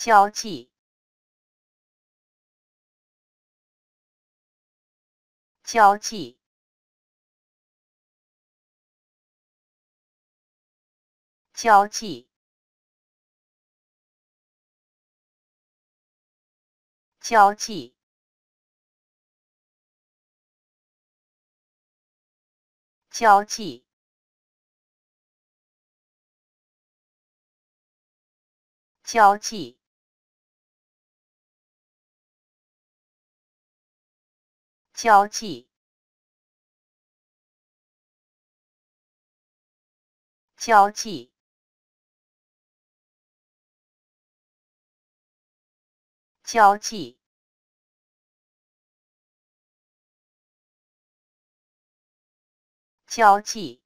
交际，交际，交际，交际，交际，交际。交际，交际，交际，交际。